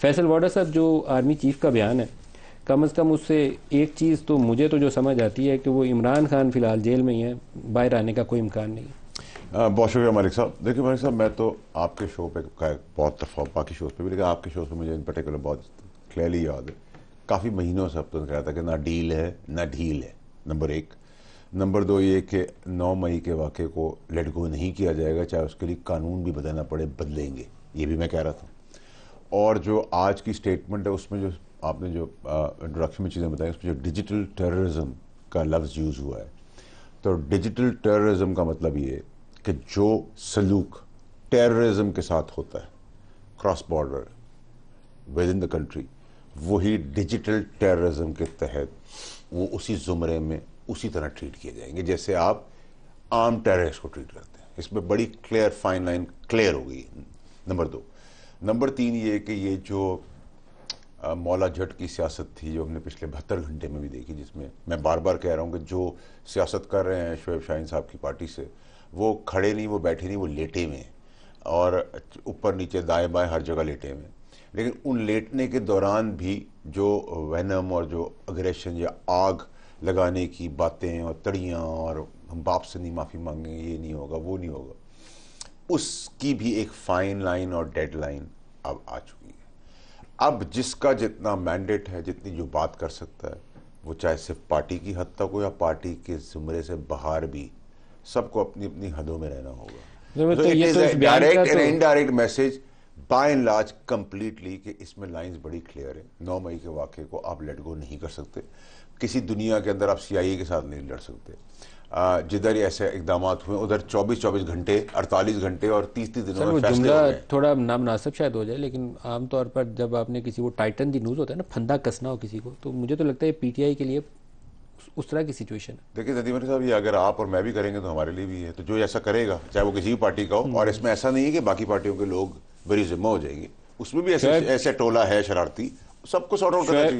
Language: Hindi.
फैसल वाडा साहब जो आर्मी चीफ का बयान है कम अज़ कम उससे एक चीज़ तो मुझे तो जो समझ आती है कि वो इमरान खान फ़िलहाल जेल में ही है बाहर आने का कोई इम्कान नहीं बहुत शुक्रिया मालिक साहब देखिए मालिक साहब मैं तो आपके शो पे का बहुत दफ़ा बाकी शोज़ पे भी लेकिन आपके शोज़ पे मुझे इन पर्टिकुलर बहुत क्लियरली याद है काफ़ी महीनों से अब तो कहता था कि ना डील है ना ढील है नंबर एक नंबर दो ये कि नौ मई के वाक़े को लेट गो नहीं किया जाएगा चाहे उसके लिए कानून भी बदलना पड़े बदलेंगे ये भी मैं कह रहा था और जो आज की स्टेटमेंट है उसमें जो आपने जो इंट्रोडक्शन में चीज़ें बताई उसमें जो डिजिटल टेररिज्म का लफ्ज़ यूज़ हुआ है तो डिजिटल टेररिज्म का मतलब ये कि जो सलूक टेररिज्म के साथ होता है cross border within the country वही डिजिटल टेररिज्म के तहत वो उसी ज़ुमरे में उसी तरह ट्रीट किए जाएंगे जैसे आप आम टेररिस्ट को ट्रीट करते हैं इसमें बड़ी क्लियर फाइन लाइन क्लियर हो गई नंबर दो नंबर तीन ये कि ये जो मौला जट की सियासत थी जो हमने पिछले बहत्तर घंटे में भी देखी जिसमें मैं बार बार कह रहा हूँ कि जो सियासत कर रहे हैं शुएब शाहीन साहब की पार्टी से वो खड़े नहीं वो बैठे नहीं वो लेटे हुए हैं और ऊपर नीचे दाएं बाएं हर जगह लेटे हुए हैं लेकिन उन लेटने के दौरान भी जो वहनम और जो अग्रेशन या आग लगाने की बातें और तड़ियाँ और हम बाप से नहीं माफ़ी मांगेंगे ये नहीं होगा वो नहीं होगा उसकी भी एक फाइन लाइन और डेड लाइन अब आ चुकी है अब जिसका जितना मैंडेट है जितनी जो बात कर सकता है वो चाहे सिर्फ पार्टी की हद तक हो या पार्टी के जुमरे से बाहर भी सबको अपनी अपनी हदों में रहना होगा तो, तो, तो इस direct and indirect message by and large completely कि इसमें लाइंस बड़ी क्लियर है नौ मई के वाक्य को आप लेट गो नहीं कर सकते किसी दुनिया के अंदर आप सी के साथ नहीं लड़ सकते जिधर ऐसे इकदाम हुए उधर 24-24 घंटे 48 घंटे और 30-30 दिनों में जुमला थोड़ा नामनासब शायद हो जाए लेकिन आमतौर पर जब आपने किसी को टाइटन दी न्यूज़ होता है ना फंदा कसना हो किसी को तो मुझे तो लगता है पीटीआई के लिए उस तरह की सिचुएशन है देखिए नदीमर साहब ये अगर आप और मैं भी करेंगे तो हमारे लिए भी है तो जो ऐसा करेगा चाहे वो किसी भी पार्टी का हो हम्म। और इसमें ऐसा नहीं है कि बाकी पार्टियों के लोग बड़ी जिम्मा हो जाएगी उसमें भी ऐसे ऐसे टोला है शरारती सबको सॉर्ट आउट करना चाहिए